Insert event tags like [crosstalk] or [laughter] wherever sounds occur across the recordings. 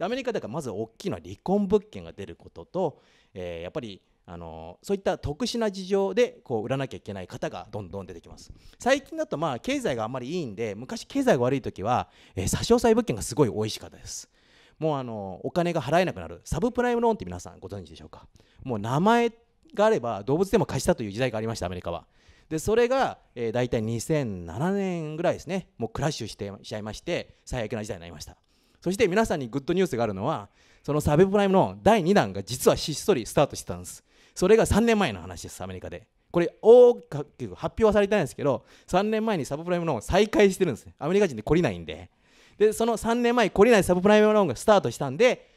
でアメリカだかまず大きな離婚物件が出ることと、えー、やっぱりあのそういった特殊な事情でこう売らなきゃいけない方がどんどん出てきます最近だとまあ経済があんまりいいんで昔経済が悪い時は、えー、差し押さえ物件がすごい美味しかったですもうあのお金が払えなくなるサブプライムローンって皆さんご存知でしょうかもう名前があれば動物でも貸したという時代がありましたアメリカはでそれが、えー、大体2007年ぐらいですねもうクラッシュしてしちゃいまして最悪な時代になりましたそして皆さんにグッドニュースがあるのはそのサブプライムの第2弾が実はひっそりスタートしてたんですそれが3年前の話ですアメリカでこれ大きく発表はされてないんですけど3年前にサブプライムローン再開してるんですアメリカ人で懲りないんででその3年前懲りないサブプライムローンがスタートしたんで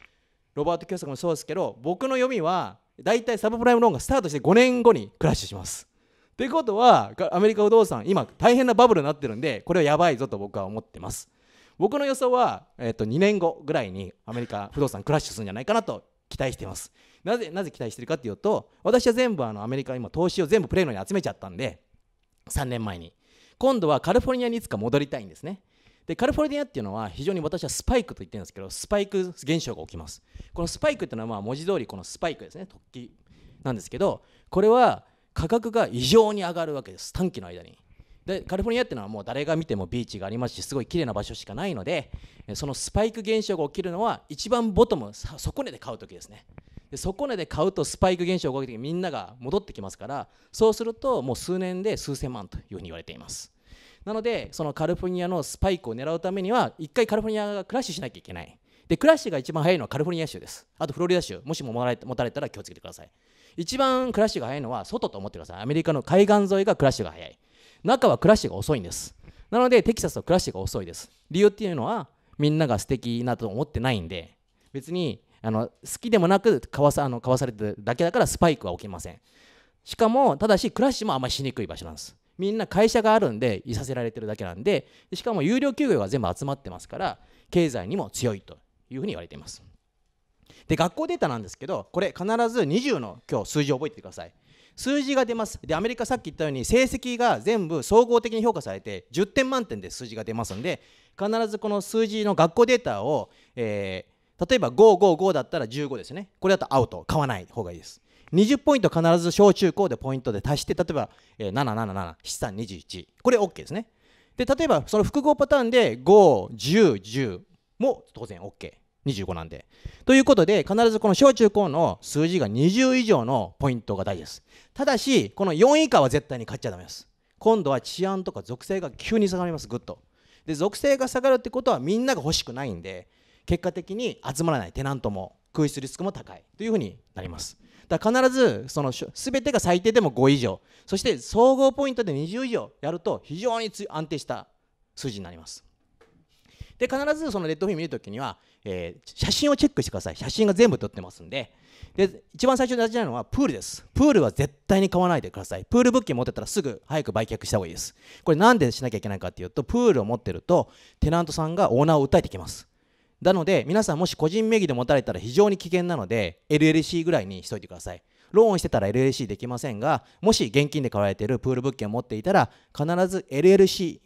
ロバートキ清作もそうですけど僕の読みは大体サブプライムローンがスタートして5年後にクラッシュしますということはアメリカ不動産今大変なバブルになってるんでこれはやばいぞと僕は思ってます僕の予想は、えー、と2年後ぐらいにアメリカ不動産クラッシュするんじゃないかなと期待していますなぜなぜ期待してるかっていうと私は全部あのアメリカ今投資を全部プレーのに集めちゃったんで3年前に今度はカリフォルニアにいつか戻りたいんですねでカリフォルニアっていうのは非常に私はスパイクと言ってるんですけどスパイク現象が起きますこのスパイクっていうのはまあ文字通りこのスパイクですね突起なんですけどこれは価格が異常に上がるわけです短期の間にでカリフォルニアっていうのはもう誰が見てもビーチがありますしすごい綺麗な場所しかないのでそのスパイク現象が起きるのは一番ボトム底値で買う時ですねで底値で買うとスパイク現象が起きてみんなが戻ってきますからそうするともう数年で数千万というふうに言われていますなのでそのカリフォルニアのスパイクを狙うためには一回カリフォルニアがクラッシュしなきゃいけないでクラッシュが一番早いのはカリフォルニア州ですあとフロリダ州もしも持たれたら気をつけてください一番クラッシュが早いのは外と思ってくださいアメリカの海岸沿いがクラッシュが早い中はクラッシュが遅いんですなのでテキサスはクラッシュが遅いです理由っていうのはみんなが素敵なと思ってないんで別にあの好きでもなくかわさあのかわされてるだけだからスパイクは起きませんしかもただしクラッシュもあんまりしにくい場所なんですみんな会社があるんでいさせられてるだけなんでしかも有料給業が全部集まってますから経済にも強いというふうに言われていますで学校データなんですけどこれ必ず20の今日数字を覚えてください数字が出ますでアメリカさっき言ったように成績が全部総合的に評価されて10点満点で数字が出ますんで必ずこの数字の学校データを、えー、例えば555だったら15ですねこれだとアウト買わない方がいいです20ポイント必ず小中高でポイントで足して例えば、えー、77777321これ OK ですねで例えばその複合パターンで51010も当然 OK 25なんで。ということで、必ずこの小中高の数字が20以上のポイントが大事です。ただし、この4以下は絶対に買っちゃだめです。今度は治安とか属性が急に下がります、ぐっと。で、属性が下がるってことはみんなが欲しくないんで、結果的に集まらない、テナントも空室リスクも高いというふうになります。だから必ずその全てが最低でも5以上そして総合ポイントで20以上やると非常に安定した数字になります。で必ずそのレッドフィン見るときには、えー、写真をチェックしてください写真が全部撮ってますんでで一番最初に大事なのはプールですプールは絶対に買わないでくださいプール物件持ってたらすぐ早く売却した方がいいですこれなんでしなきゃいけないかっていうとプールを持ってるとテナントさんがオーナーを訴えてきますなので皆さんもし個人名義で持たれたら非常に危険なので LLC ぐらいにしといてくださいローンしてたら LLC できませんがもし現金で買われているプール物件を持っていたら必ず LLC、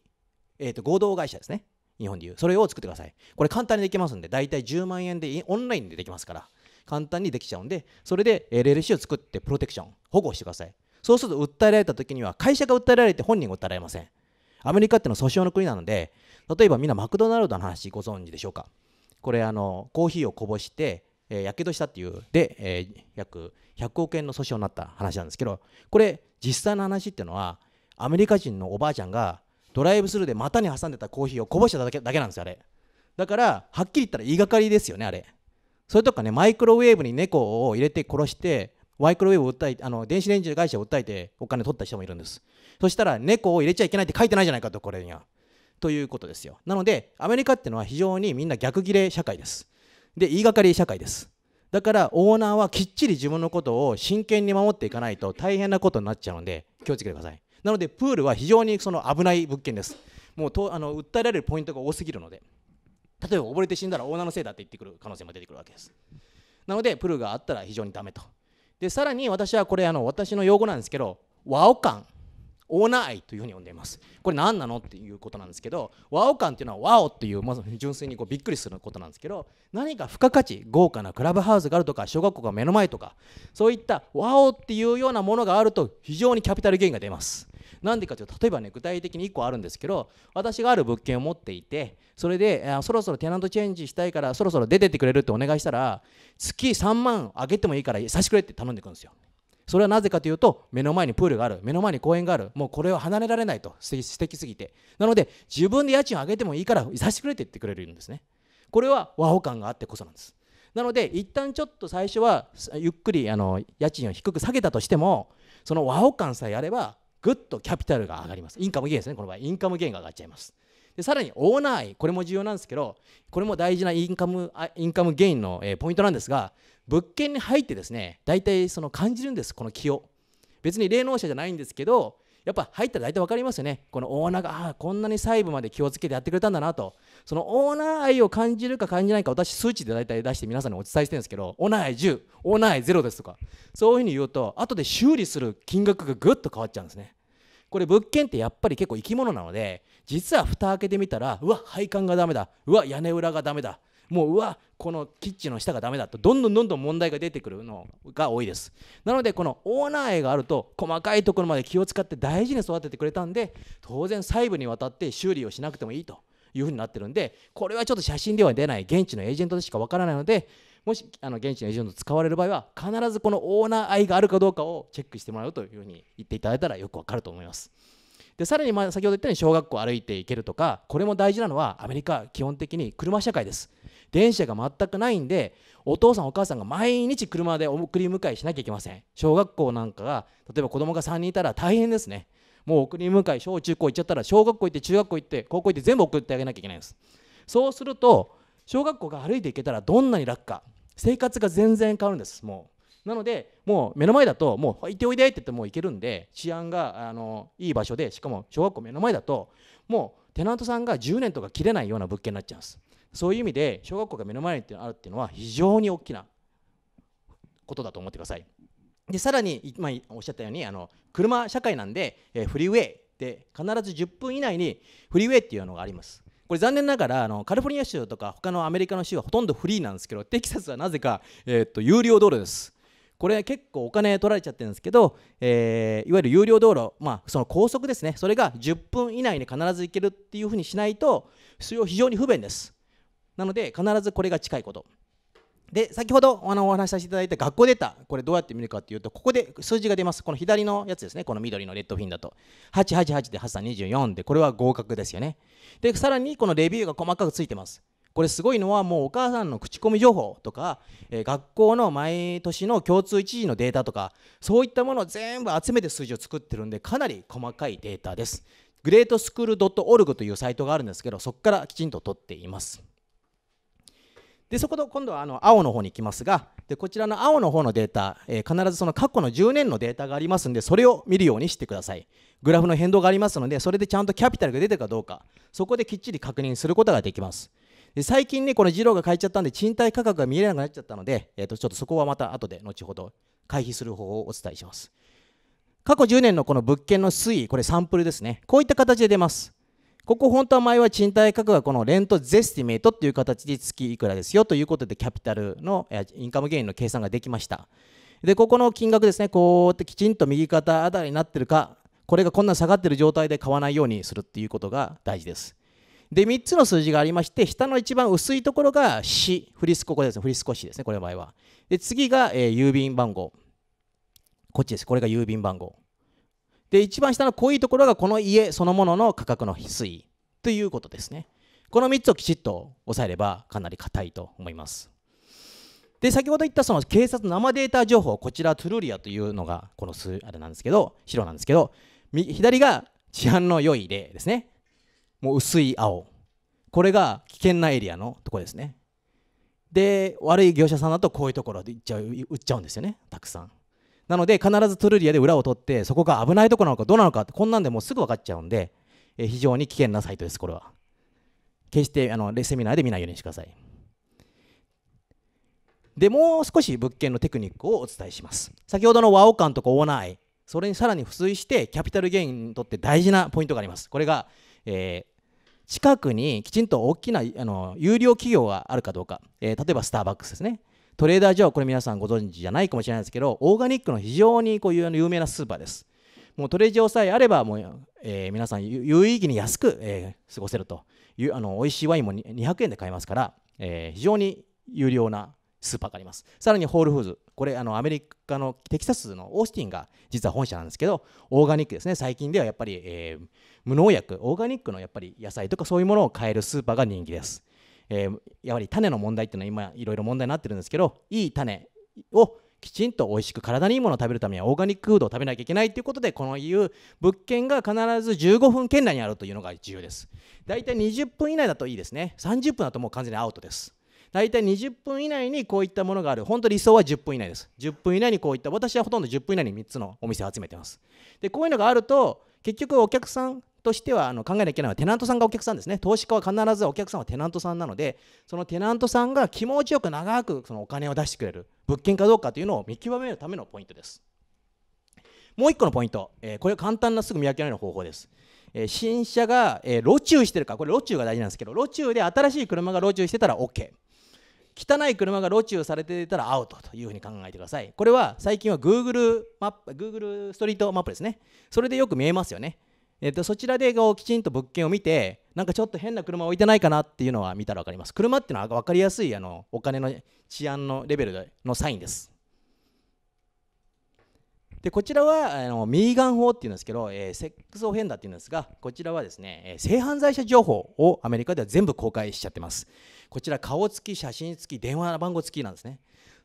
えー、と合同会社ですね日本でいうそれを作ってくださいこれ簡単にできますんで大体10万円でオンラインでできますから簡単にできちゃうんでそれで LLC を作ってプロテクション保護してくださいそうすると訴えられた時には会社が訴えられて本人が訴えられませんアメリカってのは訴訟の国なので例えばみんなマクドナルドの話ご存知でしょうかこれあのコーヒーをこぼしてやけどしたっていうで、えー、約100億円の訴訟になった話なんですけどこれ実際の話っていうのはアメリカ人のおばあちゃんがドライブスルーで股に挟んでたコーヒーをこぼしただけだけなんですよあれだからはっきり言ったら言いがかりですよねあれそれとかねマイクロウェーブに猫を入れて殺してマイクロウェーブを訴えあの電子レンジ会社を訴えてお金取った人もいるんですそしたら猫を入れちゃいけないって書いてないじゃないかとこれにはということですよなのでアメリカっていうのは非常にみんな逆ギレ社会ですで言いがかり社会ですだからオーナーはきっちり自分のことを真剣に守っていかないと大変なことになっちゃうので気をつけてくださいなのでプールは非常にその危ない物件ですもうとあの訴えられるポイントが多すぎるので例えば溺れて死んだらオーナーのせいだって言ってくる可能性も出てくるわけですなのでプールがあったら非常にダメとでさらに私はこれあの私の用語なんですけど和オ感オーナー愛というふうに呼んでいますこれ何なのっていうことなんですけどワオ感っていうのはワオっていうまず純粋にこうびっくりすることなんですけど何か付加価値豪華なクラブハウスがあるとか小学校が目の前とかそういったワオっていうようなものがあると非常にキャピタルゲインが出ますなんでかというと例えばね具体的に1個あるんですけど私がある物件を持っていてそれでそろそろテナントチェンジしたいからそろそろ出てってくれるってお願いしたら月3万あげてもいいから差しくれって頼んでくるんですよそれはなぜかというと目の前にプールがある目の前に公園があるもうこれを離れられないと素敵すぎてなので自分で家賃を上げてもいいからいさせてくれって言ってくれるんですねこれは和保感があってこそなんですなので一旦ちょっと最初はゆっくりあの家賃を低く下げたとしてもその和保感さえあればぐっとキャピタルが上がりますインカムゲインですねこの場合インカムゲインが上がっちゃいますでさらにオーナー愛これも重要なんですけどこれも大事なインカムインカムゲインの、えポイントなんですが物件に入ってですね大体その感じるんですこの気を別に霊能者じゃないんですけどやっぱ入ったら大体分かりますよねこのオーナーがああこんなに細部まで気をつけてやってくれたんだなとそのオーナー愛を感じるか感じないか私数値で大体出して皆さんにお伝えしてるんですけどオーナー愛10オーナー愛0ですとかそういうふうに言うと後で修理する金額がぐっと変わっちゃうんですねこれ物件ってやっぱり結構生き物なので実は蓋開けてみたらうわ配管がダメだうわ屋根裏がダメだもううわこのキッチンの下がダメだとどんどんどんどん問題が出てくるのが多いですなのでこのオーナー愛があると細かいところまで気を使って大事に育ててくれたんで当然細部にわたって修理をしなくてもいいというふうになってるんでこれはちょっと写真では出ない現地のエージェントでしかわからないのでもしあの現地のエージェント使われる場合は必ずこのオーナー愛があるかどうかをチェックしてもらうというふうに言っていただいたらよくわかると思いますでさらにま先ほど言ったように小学校歩いていけるとかこれも大事なのはアメリカ基本的に車社会です電車が全くないんでお父さんお母さんが毎日車で送り迎えしなきゃいけません小学校なんかが例えば子供が3人いたら大変ですねもう送り迎え小中高行っちゃったら小学校行って中学校行って高校行って全部送ってあげなきゃいけないんですそうすると小学校が歩いていけたらどんなに楽か生活が全然変わるんですもうなのでもう目の前だともう行っておいでって言ってもう行けるんで治安があのいい場所でしかも小学校目の前だともうテナントさんが10年とか切れないような物件になっちゃうんですそういう意味で小学校が目の前にあるっていうのは非常に大きなことだと思ってください。でさらに、今おっしゃったようにあの車社会なんで、えー、フリーウェイで必ず10分以内にフリーウェイっていうのがあります。これ残念ながらあのカリフォルニア州とか他のアメリカの州はほとんどフリーなんですけどテキサスはなぜか、えー、っと有料道路です。これ結構お金取られちゃってるんですけど、えー、いわゆる有料道路、まあ、その高速ですねそれが10分以内に必ず行けるっていうふうにしないと非常に不便です。なので必ずこれが近いことで先ほどあのお話しさせていただいた学校データこれどうやって見るかというとここで数字が出ますこの左のやつですねこの緑のレッドフィンだと888で8324でこれは合格ですよねでさらにこのレビューが細かくついてますこれすごいのはもうお母さんの口コミ情報とか、えー、学校の毎年の共通一時のデータとかそういったものを全部集めて数字を作ってるんでかなり細かいデータですグレートスクール .org というサイトがあるんですけどそこからきちんと取っていますでそこで今度はあの青の方に行きますがでこちらの青の方のデータ、えー、必ずその過去の10年のデータがありますんでそれを見るようにしてくださいグラフの変動がありますのでそれでちゃんとキャピタルが出てるかどうかそこできっちり確認することができますで最近ねこの二郎が買えちゃったんで賃貸価格が見えなくなっちゃったので、えー、とちょっとそこはまた後で後ほど回避する方法をお伝えします過去10年のこの物件の推移これサンプルですねこういった形で出ますここ本当は前は賃貸価格はこのレントゼスティメイトっていう形で月いくらですよということでキャピタルのインカムゲインの計算ができましたでここの金額ですねこうやってきちんと右肩あたりになってるかこれがこんな下がってる状態で買わないようにするっていうことが大事ですで3つの数字がありまして下の一番薄いところが市フリスコこですねフリスコ市ですねこれの場合はで次が、えー、郵便番号こっちですこれが郵便番号で一番下の濃いところがこの家そのものの価格の推移ということですねこの3つをきちっと押さえればかなり硬いと思いますで先ほど言ったその警察生データ情報こちらトゥルリアというのがこの数あれなんですけど白なんですけど左が治安の良い例ですねもう薄い青これが危険なエリアのとこですねで悪い業者さんだとこういうところで売っちゃう売っちゃうんですよねたくさんなので必ずトゥルリアで裏を取ってそこが危ないとこなのかどうなのかってこんなんでもうすぐ分かっちゃうんで、えー、非常に危険なサイトですこれは決してあのセミナーで見ないようにしてくださいでもう少し物件のテクニックをお伝えします先ほどの和オ感とかオーナー愛それにさらに付随してキャピタルゲインにとって大事なポイントがありますこれが、えー近くにきちんと大きなあの有料企業があるかどうか、えー、例えばスターバックスですねトレーダー上、これ皆さんご存知じゃないかもしれないですけど、オーガニックの非常にこういう有名なスーパーです。もうトレジオさえあれば、もう、えー、皆さん有意義に安く、えー、過ごせるという、あの美味しいワインも200円で買えますから、えー、非常に有料なスーパーがあります。さらにホールフーズ、これあのアメリカのテキサスのオースティンが実は本社なんですけど、オーガニックですね、最近ではやっぱり、えー、無農薬、オーガニックのやっぱり野菜とかそういうものを買えるスーパーが人気です。えー、やはり種の問題っていうのは今いろいろ問題になってるんですけどいい種をきちんと美味しく体にいいものを食べるためにはオーガニックフードを食べなきゃいけないということでこのいう物件が必ず15分圏内にあるというのが重要です大体20分以内だといいですね30分だともう完全にアウトです大体20分以内にこういったものがある本当理想は10分以内です10分以内にこういった私はほとんど10分以内に3つのお店を集めてますでこういうのがあると結局お客さんとしてはあの考えなきゃいけないのはテナントさんがお客さんですね投資家は必ずお客さんはテナントさんなのでそのテナントさんが気持ちよく長くそのお金を出してくれる物件かどうかというのを見極めるためのポイントですもう1個のポイント、えー、これ簡単なすぐ見分けられる方法です、えー、新車が、えー、路中してるかこれ路中が大事なんですけど路中で新しい車が路中してたら OK 汚い車が路中されていたらアウトというふうに考えてください。これは最近は Google マップ、Google ストリートマップですね。それでよく見えますよね。えっと、そちらでこうきちんと物件を見てなんかちょっと変な車置いてないかなっていうのは見たら分かります車っていうのは分かりやすいあのお金の治安のレベルのサインですでこちらはあのミーガン法っていうんですけど、えー、セックスオフェンダーっていうんですがこちらはですね、えー、性犯罪者情報をアメリカでは全部公開しちゃってますこちら顔付き写真付き電話番号付きなんですね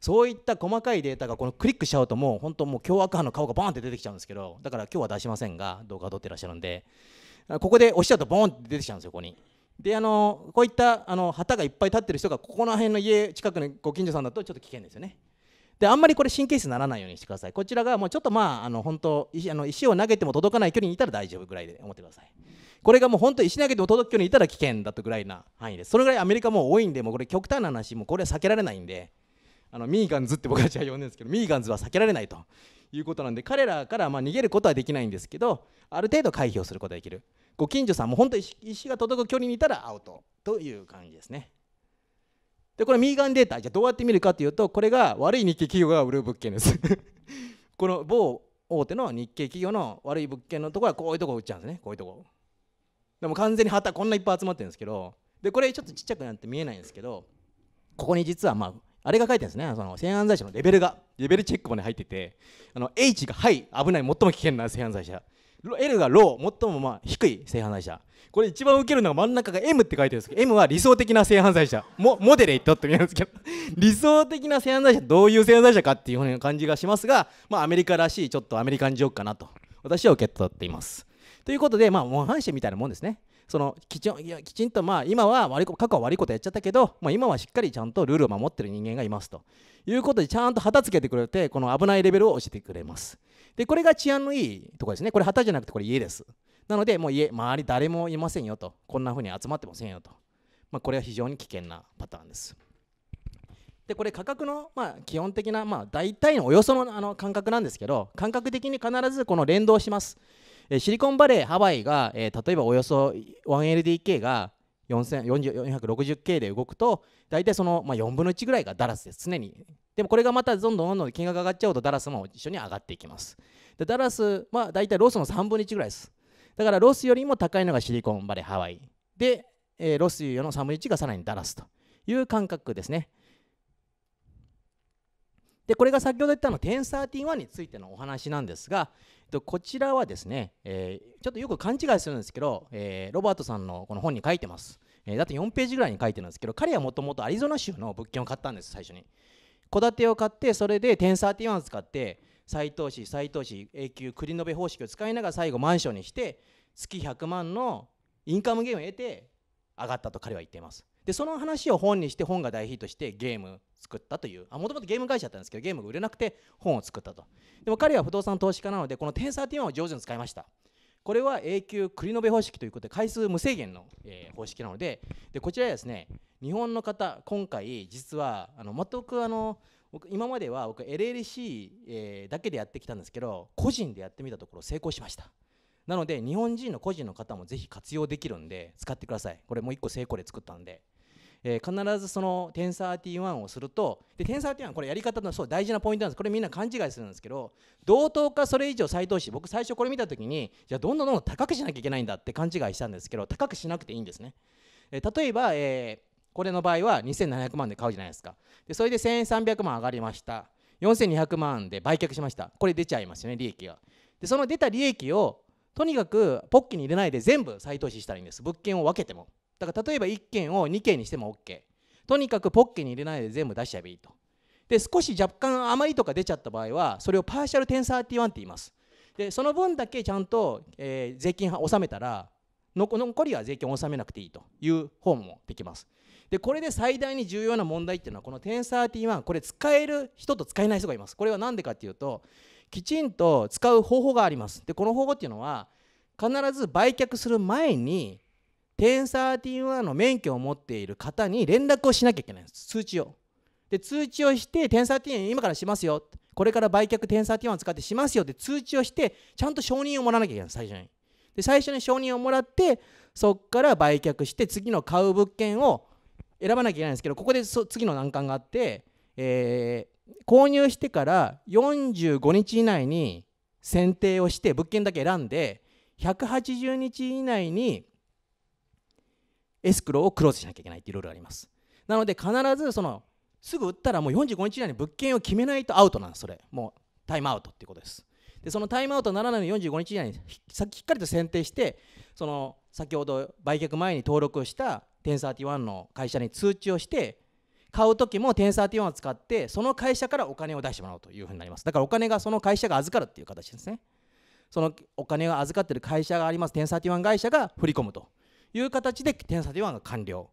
そういった細かいデータがこのクリックしちゃうともう本当もう凶悪犯の顔がバーンって出てきちゃうんですけどだから今日は出しませんが動画を撮ってらっしゃるんでここで押しちゃうとボーンって出てきちゃうんですよここに。であのこういったあの旗がいっぱい立ってる人がここら辺の家近くのご近所さんだとちょっと危険ですよね。であんまりこれ神経質にならないようにしてくださいこちらがもうちょっとまああの本当石あの石を投げても届かない距離にいたら大丈夫ぐらいで思ってくださいこれがもう本当石投げても届く距離にいたら危険だとぐらいな範囲ですそれぐらいアメリカも多いんでもうこれ極端な話もうこれは避けられないんであのミーガンズって僕たちは呼んでるんですけどミーガンズは避けられないということなんで彼らからま逃げることはできないんですけどある程度回避をすることができるご近所さんも本当に石が届く距離にいたらアウトという感じですねでこれミーガンデータじゃどうやって見るかというとこれが悪い日系企業が売る物件です [laughs] この某大手の日系企業の悪い物件のところはこういうとこ売っちゃうんですねこういうところでも完全に旗こんないっぱい集まってるんですけどでこれちょっとちっちゃくなって見えないんですけどここに実はまああれが書いてあるんですね、その性犯罪者のレベルが、レベルチェックまで入ってて、あの H がハイ、危ない、最も危険な性犯罪者、L がロー、最もまあ低い性犯罪者、これ一番受けるのが真ん中が M って書いてるんですけど、M は理想的な性犯罪者、モモデレイトって言うんですけど、[laughs] 理想的な性犯罪者、どういう性犯罪者かっていうふうな感じがしますが、まあ、アメリカらしい、ちょっとアメリカンジョークかなと、私は受け取っています。ということで、まあ、模範者みたいなもんですね。そのきちいやきちんとまあ今は悪い過去は悪いことやっちゃったけど、まあ、今はしっかりちゃんとルールを守ってる人間がいますということでちゃんと旗つけてくれてこの危ないレベルを教えてくれますでこれが治安のいいところですねこれ旗じゃなくてこれ家ですなのでもう家周り誰もいませんよとこんなふうに集まってませんよと、まあ、これは非常に危険なパターンですでこれ価格の、まあ、基本的な、まあ、大体のおよそのあの感覚なんですけど感覚的に必ずこの連動しますえシリコンバレーハワイが、え例えばおよそ 1LDK が4 6 0 k で動くと大体その、まあ、4分の1ぐらいがダラスです常にでもこれがまたどんどんどんどん金額が上がっちゃうとダラスも一緒に上がっていきますでダラスは大体ロスの3分の1ぐらいですだからロスよりも高いのがシリコンバレーハワイで、えー、ロスの3分の1がさらにダラスという感覚ですねでこれが先ほど言ったの1031についてのお話なんですが、と、こちらはですね、えー、ちょっとよく勘違いするんですけど、えー、ロバートさんのこの本に書いてます。えー、だって4ページぐらいに書いてるんですけど、彼はもともとアリゾナ州の物件を買ったんです、最初に。戸建てを買って、それで1031を使って、再投資、再投資、永久繰り延べ方式を使いながら最後マンションにして、月100万のインカムゲームを得て上がったと彼は言っています。でその話を本にして本が大ヒットしてゲーム作ったというもともとゲーム会社だったんですけどゲームが売れなくて本を作ったとでも彼は不動産投資家なのでこのンサーティうのを上手に使いましたこれは永久繰り延べ方式ということで回数無制限の、えー、方式なのででこちらですね日本の方今回実はあの全くあの今までは僕 LLC、えー、だけでやってきたんですけど個人でやってみたところ成功しましたなので日本人の個人の方もぜひ活用できるんで使ってくださいこれもう1個成功で作ったんでえー、必ずその1031をするとで1031これやり方のそう大事なポイントなんですこれみんな勘違いするんですけど同等かそれ以上再投資僕最初これ見たときにじゃあどんどんどんどん高くしなきゃいけないんだって勘違いしたんですけど高くしなくていいんですね、えー、例えば、えー、これの場合は2700万で買うじゃないですかでそれで1300万上がりました4200万で売却しましたこれ出ちゃいますよね利益がでその出た利益をとにかくポッキに入れないで全部再投資したらいいんです物件を分けてもだから例えば1件を2件にしても OK とにかくポッケに入れないで全部出しちゃえばいいとで少し若干余りとか出ちゃった場合はそれをパーシャル1031って言いますでその分だけちゃんと、えー、税金を納めたら残りは税金を納めなくていいという方もできますでこれで最大に重要な問題っていうのはこの1031これ使える人と使えない人がいますこれは何でかっていうときちんと使う方法がありますでこの方法っていうのは必ず売却する前に1031の免許を持っている方に連絡をしなきゃいけないんです通知をで通知をして1031今からしますよこれから売却1031を使ってしますよって通知をしてちゃんと承認をもらわなきゃいけない最初にで最初に承認をもらってそこから売却して次の買う物件を選ばなきゃいけないんですけどここで次の難関があって、えー、購入してから45日以内に選定をして物件だけ選んで180日以内にエスクローをクローズしなきゃいけないっていろいろありますなので必ずそのすぐ売ったらもう45日以内に物件を決めないとアウトなんですそれもうタイムアウトっていうことですでそのタイムアウトならないの45日以内にしっっかりと選定してその先ほど売却前に登録した1031の会社に通知をして買うときも1031を使ってその会社からお金を出してもらうというふうになりますだからお金がその会社が預かるっていう形ですねそのお金を預かってる会社があります1031会社が振り込むという形で転査ではが完了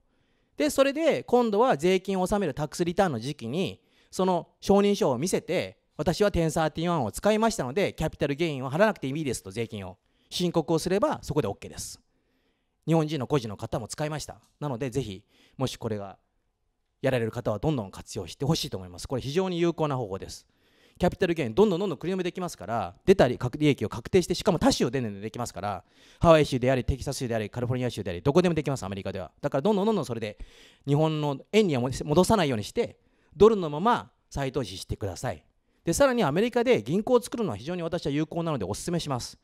でそれで今度は税金を納めるタックスリターンの時期にその承認書を見せて私は点サーティワンを使いましたのでキャピタルゲインを払わなくていいですと税金を申告をすればそこで OK です日本人の個人の方も使いましたなのでぜひもしこれがやられる方はどんどん活用してほしいと思いますこれ非常に有効な方法ですキャピタルゲインどんどんどんどん繰り読みできますから出たり利益を確定してしかも他州で出できますからハワイ州でありテキサス州でありカリフォルニア州でありどこでもできますアメリカではだからどんどんどんどんそれで日本の円には戻さないようにしてドルのまま再投資してくださいでさらにアメリカで銀行を作るのは非常に私は有効なのでお勧めします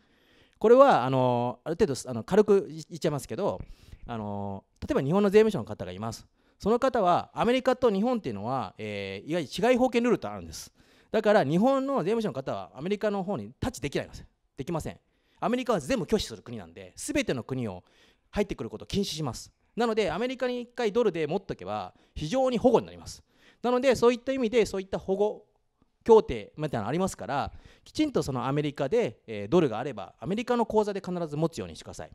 これはあのある程度あの軽く言っちゃいますけどあの例えば日本の税務署の方がいますその方はアメリカと日本っていうのは、えー、いわゆる違い保険ルールとあるんですだから日本の税務署の方はアメリカの方にタッチできないんですできませんアメリカは全部拒否する国なんで全ての国を入ってくることを禁止しますなのでアメリカに1回ドルで持っとけば非常に保護になりますなのでそういった意味でそういった保護協定みたいなのありますからきちんとそのアメリカで、えー、ドルがあればアメリカの口座で必ず持つようにしてください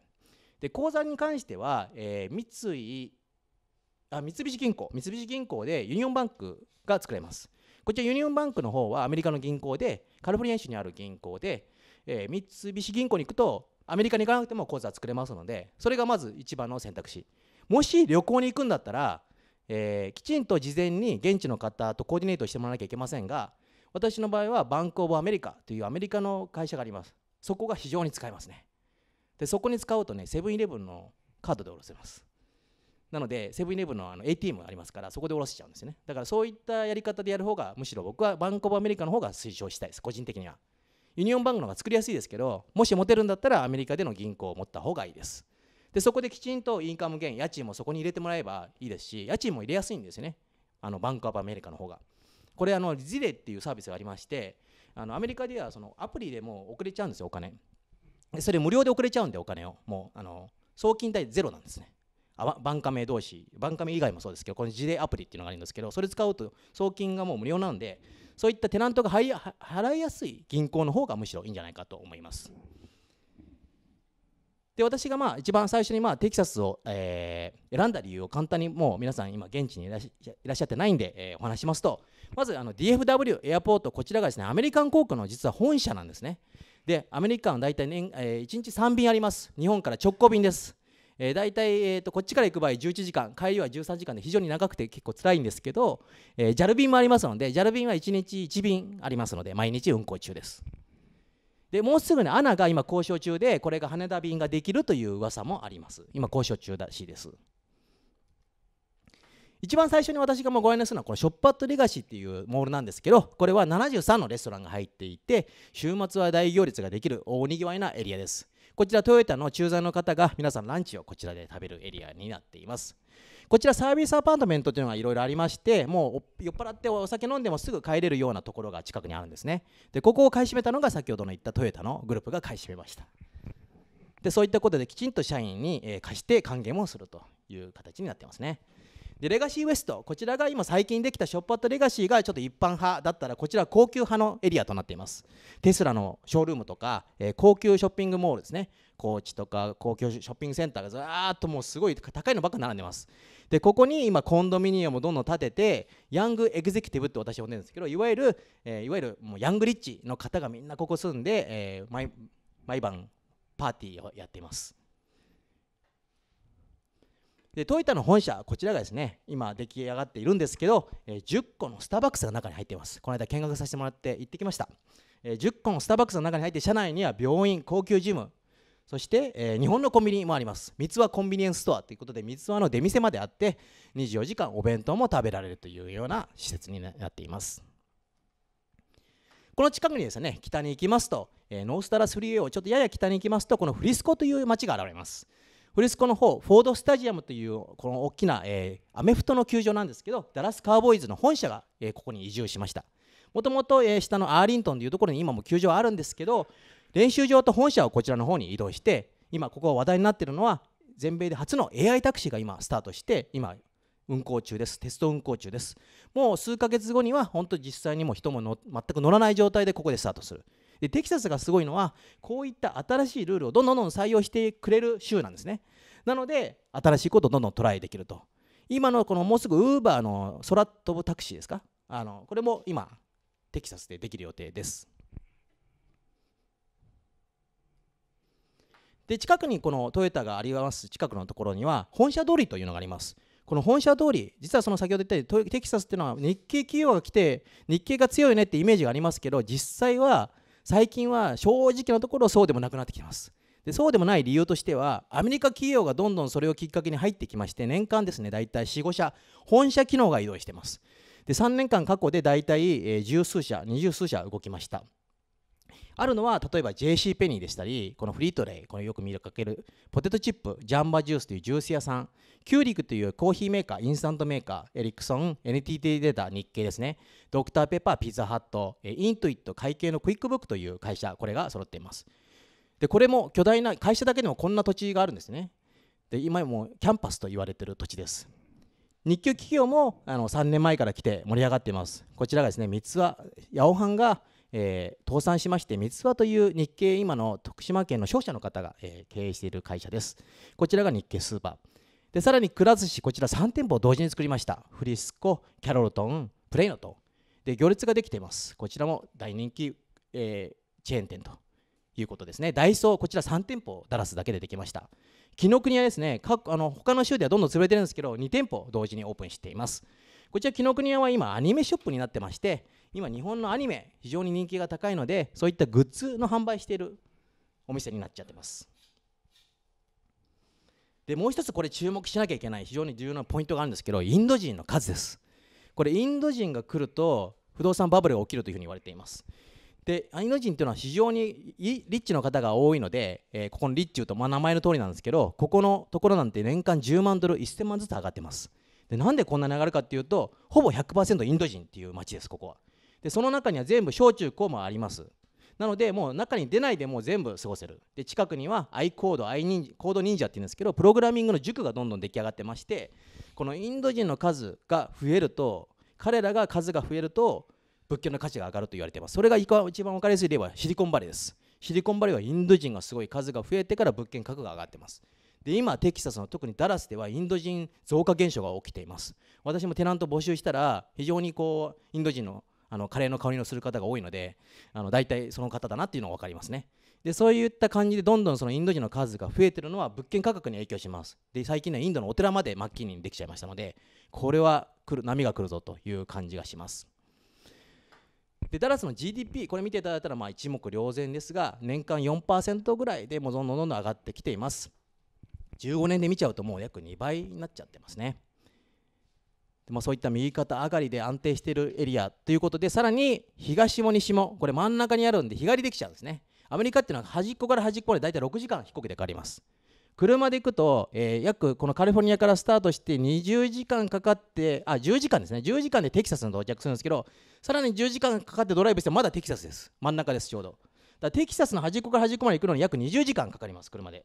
で口座に関しては、えー、三井あ三菱銀行三菱銀行でユニオンバンクが作れますこちらユニオンバンクの方はアメリカの銀行で、カリフォルニア州にある銀行で、えー、三菱銀行に行くと、アメリカに行かなくても口座作れますので、それがまず一番の選択肢。もし旅行に行くんだったら、えー、きちんと事前に現地の方とコーディネートしてもらわなきゃいけませんが、私の場合はバンク・オブ・アメリカというアメリカの会社があります。そこが非常に使えますね。で、そこに使うとね、セブンイレブンのカードで下ろせます。なのでセブンイレブンのあの ATM ありますからそこで下ろしちゃうんですねだからそういったやり方でやる方がむしろ僕はバンコブアメリカの方が推奨したいです個人的にはユニオンバンクの方が作りやすいですけどもし持てるんだったらアメリカでの銀行を持った方がいいですでそこできちんとインカム減家賃もそこに入れてもらえばいいですし家賃も入れやすいんですよねあのバンクアッアメリカの方がこれあのジレっていうサービスがありましてあのアメリカではそのアプリでもう遅れちゃうんですよお金でそれ無料で遅れちゃうんでお金をもうあの送金代ゼロなんですねバンカメ同士バンカメ以外もそうですけどこの事例アプリっていうのがあるんですけどそれ使うと送金がもう無料なんでそういったテナントが払いやすい銀行の方がむしろいいんじゃないかと思います。で私がまあ一番最初にまあテキサスを、えー、選んだ理由を簡単にもう皆さん今現地にいらっしゃってないんで、えー、お話しますとまずあの DFW エアポートこちらがですねアメリカン航空の実は本社なんですねでアメリカンは大体年、えー、1日3便あります日本から直行便ですえー、大体、えー、とこっちから行く場合11時間帰りは13時間で非常に長くて結構辛いんですけど、えー、JAL 便もありますので JAL 便は1日1便ありますので毎日運行中ですでもうすぐねアナが今交渉中でこれが羽田便ができるという噂もあります今交渉中らしいです一番最初に私がもうご案内するのはこのショップアットレガシーっていうモールなんですけどこれは73のレストランが入っていて週末は大行列ができる大にぎわいなエリアですこちらトヨタの駐在の方が皆さんランチをこちらで食べるエリアになっていますこちらサービスアパートメントというのがいろいろありましてもう酔っ払ってお酒飲んでもすぐ帰れるようなところが近くにあるんですねでここを買い占めたのが先ほどの言ったトヨタのグループが買い占めましたでそういったことできちんと社員に貸して還元もするという形になってますねでレガシーウエストこちらが今最近できたショップアットレガシーがちょっと一般派だったらこちら高級派のエリアとなっていますテスラのショールームとか、えー、高級ショッピングモールですね高知とか高級ショッピングセンターがずーっともうすごい高いのばっか並んでますでここに今コンドミニアムをどんどん建ててヤングエグゼクティブって私呼んでるんですけどいわゆる、えー、いわゆるもうヤングリッチの方がみんなここ住んで、えー、毎晩パーティーをやっていますでトヨタの本社こちらがですね今出来上がっているんですけど、えー、10個のスターバックスが中に入っていますこの間見学させてもらって行ってきました、えー、10個のスターバックスの中に入って社内には病院高級ジムそして、えー、日本のコンビニもあります三つ葉コンビニエンスストアということで三つ葉の出店まであって24時間お弁当も食べられるというような施設になっていますこの近くにですね北に行きますと、えー、ノースタラスフリーウェイをちょっとやや北に行きますとこのフリスコという町が現れますフリスコの方フォードスタジアムというこの大きな、えー、アメフトの球場なんですけどダラス・カーボーイズの本社が、えー、ここに移住しましたもともと下のアーリントンというところに今も球場あるんですけど練習場と本社をこちらの方に移動して今ここが話題になっているのは全米で初の AI タクシーが今スタートして今運行中ですテスト運行中ですもう数ヶ月後には本当実際にも人も全く乗らない状態でここでスタートするでテキサスがすごいのはこういった新しいルールをどんどんどん採用してくれる州なんですねなので新しいことをどんどんトライできると今のこのもうすぐウーバーの空飛ぶタクシーですかあのこれも今テキサスでできる予定ですで近くにこのトヨタがあります近くのところには本社通りというのがありますこの本社通り実はその先ほど言ったようにテキサスっていうのは日系企業が来て日系が強いねってイメージがありますけど実際は最近は正直なところそうでもなくなってきてますでそうでもない理由としてはアメリカ企業がどんどんそれをきっかけに入ってきまして年間ですねだいたい45社本社機能が移動してますで3年間過去で大いえー、十数社20数社動きましたあるのは例えば JC ペニーでしたりこのフリートレイこのよく見かけるポテトチップジャンバジュースというジュース屋さんキューリックというコーヒーメーカーインスタントメーカーエリクソン NTT データ日経ですねドクターペッパーピザハットイントイット会計のクイックブックという会社これが揃っていますでこれも巨大な会社だけでもこんな土地があるんですねで今もキャンパスと言われている土地です日給企業もあの3年前から来て盛り上がっていますこちらがですね三つはオハンがえー、倒産しまして三つ葉という日系今の徳島県の商社の方が、えー、経営している会社ですこちらが日系スーパーでさらにくら寿司こちら3店舗を同時に作りましたフリスコキャロルトンプレイノトンで行列ができていますこちらも大人気、えー、チェーン店ということですねダイソーこちら3店舗ダラスだけでできました紀ノ国屋ですね各あの他の州ではどんどん潰れてるんですけど2店舗同時にオープンしていますこちら紀ノ国屋は今アニメショップになってまして今日本のアニメ非常に人気が高いのでそういったグッズの販売しているお店になっちゃってますでもう一つこれ注目しなきゃいけない非常に重要なポイントがあるんですけどインド人の数ですこれインド人が来ると不動産バブルが起きるというふうに言われていますでインド人というのは非常にリッチの方が多いので、えー、ここのリッチというと、まあ、名前の通りなんですけどここのところなんて年間10万ドル1000万ずつ上がってますでなんでこんなに上がるかっていうとほぼ100%インド人っていう街ですここはでその中には全部小中高もありますなのでもう中に出ないでもう全部過ごせるで近くには i コード i 忍コード忍者っていうんですけどプログラミングの塾がどんどん出来上がってましてこのインド人の数が増えると彼らが数が増えると物件の価値が上がると言われていますそれが一番分かりやすい例はシリコンバレーですシリコンバレーはインド人がすごい数が増えてから物件価格が上がってますで今テキサスの特にダラスではインド人増加現象が起きています私もテナント募集したら非常にこうインド人のあのカレーの香りのする方が多いのであの大体その方だなっていうのが分かりますねでそういった感じでどんどんそのインド人の数が増えてるのは物件価格に影響しますで最近はインドのお寺までマッキーニにできちゃいましたのでこれは来る波が来るぞという感じがしますでダラスの GDP これ見ていただいたらまあ一目瞭然ですが年間4%ぐらいでもうどんどんどんどん上がってきています15年で見ちゃうともう約2倍になっちゃってますねまあ、そういった右肩上がりで安定しているエリアということでさらに東も西もこれ真ん中にあるんで日帰りできちゃうんですねアメリカっていうのは端っこから端っこまで大体6時間飛行機でかかります車で行くと、えー、約このカリフォルニアからスタートして20時間かかってあ10時間ですね10時間でテキサスに到着するんですけどさらに10時間かかってドライブしてまだテキサスです真ん中ですちょうどだテキサスの端っこから端っこまで行くのに約20時間かかります車で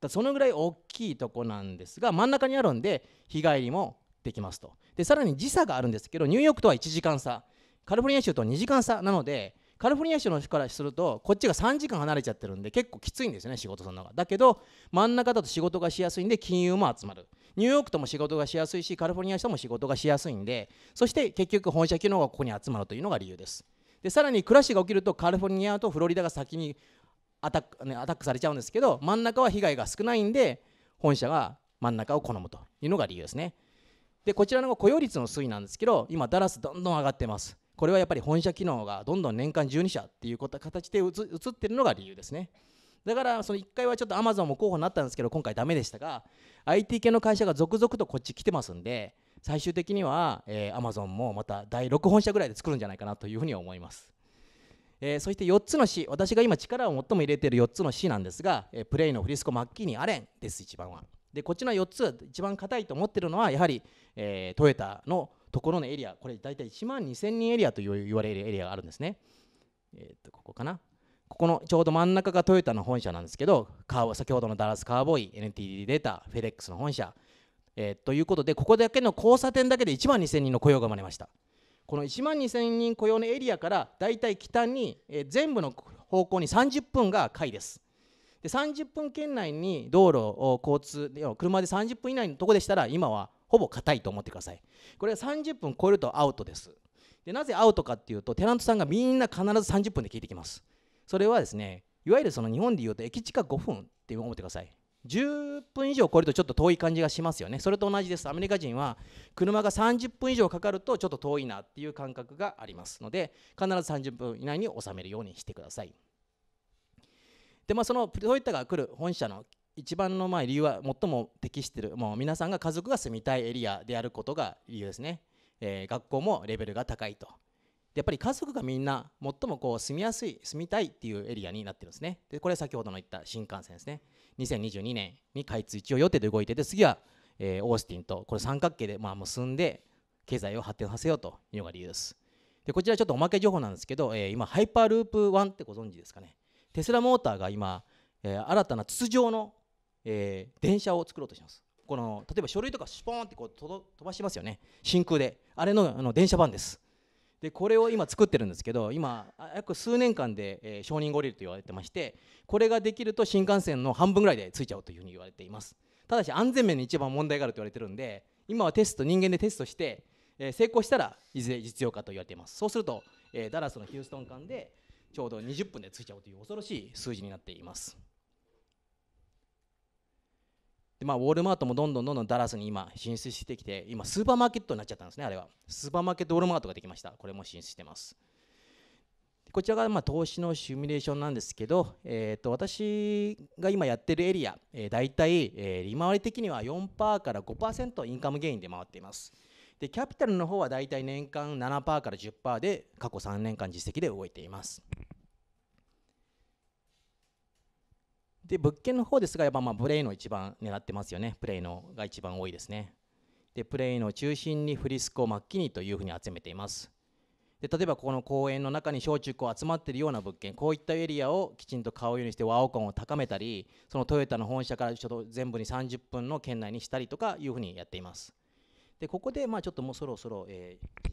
だそのぐらい大きいとこなんですが真ん中にあるんで日帰りもできますとでさらに時差があるんですけどニューヨークとは1時間差カリフォルニア州とは2時間差なのでカリフォルニア州の人からするとこっちが3時間離れちゃってるんで結構きついんですよね仕事そのがだけど真ん中だと仕事がしやすいんで金融も集まるニューヨークとも仕事がしやすいしカリフォルニア人も仕事がしやすいんでそして結局本社機能がここに集まるというのが理由ですでさらにクラッシュが起きるとカリフォルニアとフロリダが先にアタック,、ね、アタックされちゃうんですけど真ん中は被害が少ないんで本社が真ん中を好むというのが理由ですねでこちらの雇用率の推移なんですけど今ダラスどんどん上がってますこれはやっぱり本社機能がどんどん年間12社っていう形で移ってるのが理由ですねだからその1回はちょっとアマゾンも候補になったんですけど今回ダメでしたが IT 系の会社が続々とこっち来てますんで最終的には、えマ Amazon もまた第6本社ぐらいで作るんじゃないかなというふうに思います、えー、そして4つの C 私が今力を最も入れている4つの C なんですが、えー、プレイのフリスコ・マッキーニ・アレンです一番はでこっちの4つ一番硬いと思ってるのはやはり、えー、トヨタのところのエリアこれ大体1万2000人エリアと言われるエリアがあるんですね、えー、とここかなここのちょうど真ん中がトヨタの本社なんですけどカー先ほどのダラスカーボーイ NTT データフェデックスの本社、えー、ということでここだけの交差点だけで1万2000人の雇用が生まれましたこの1万2000人雇用のエリアから大体北に、えー、全部の方向に30分が海ですで30分圏内に道路を交通車で30分以内のとこでしたら今はほぼ硬いと思ってくださいこれは30分超えるとアウトですでなぜアウトかっていうとテナントさんがみんな必ず30分で聞いてきますそれはですねいわゆるその日本でいうと駅地下5分って思ってください10分以上超えるとちょっと遠い感じがしますよねそれと同じですアメリカ人は車が30分以上かかるとちょっと遠いなっていう感覚がありますので必ず30分以内に収めるようにしてくださいでまあそのトヨタが来る本社の一番のまあ理由は最も適しているもう皆さんが家族が住みたいエリアであることが理由ですね、えー、学校もレベルが高いとやっぱり家族がみんな最もこう住みやすい住みたいっていうエリアになってるんですねでこれ先ほどの言った新幹線ですね2022年に開通一応予定で動いてて次は、えー、オースティンとこれ三角形でまあ結んで経済を発展させようというのが理由ですでこちらちょっとおまけ情報なんですけど、えー、今ハイパーループ1ってご存知ですかねテスラモーターが今、えー、新たな筒状の、えー、電車を作ろうとします。この例えば書類とかシュポーンってこう飛ばしますよね真空であれのあの電車版ですでこれを今作ってるんですけど今約数年間で、えー、承認下りると言われてましてこれができると新幹線の半分ぐらいでついちゃうというふうに言われていますただし安全面に一番問題があると言われてるんで今はテスト人間でテストして、えー、成功したらいずれ実用化と言われていますそうすると、えー、ダラスのヒューストン間でちょうど20分でついちゃうという恐ろしい数字になっています。でまあ、ウォールマートもどんどんどんどんダラスに今進出してきて今スーパーマーケットになっちゃったんですねあれはスーパーマーケットウォールマートができましたこれも進出してますこちらがま投資のシミュレーションなんですけど、えー、と私が今やってるエリア、えー、大体、え利回り的には4%から5%インカムゲインで回っています。でキャピタルの方はだいたい年間7%から10%で過去3年間実績で動いていますで物件の方ですがやっぱまあプレイの一番狙ってますよねプレイのが一番多いですねでプレイの中心にフリスクをマッキニというふうに集めていますで例えばこの公園の中に小中高集まっているような物件こういったエリアをきちんと買うようにしてワオ感を高めたりそのトヨタの本社からちょっと全部に30分の圏内にしたりとかいうふうにやっていますでここでまあちょっともうそろそろ、えー、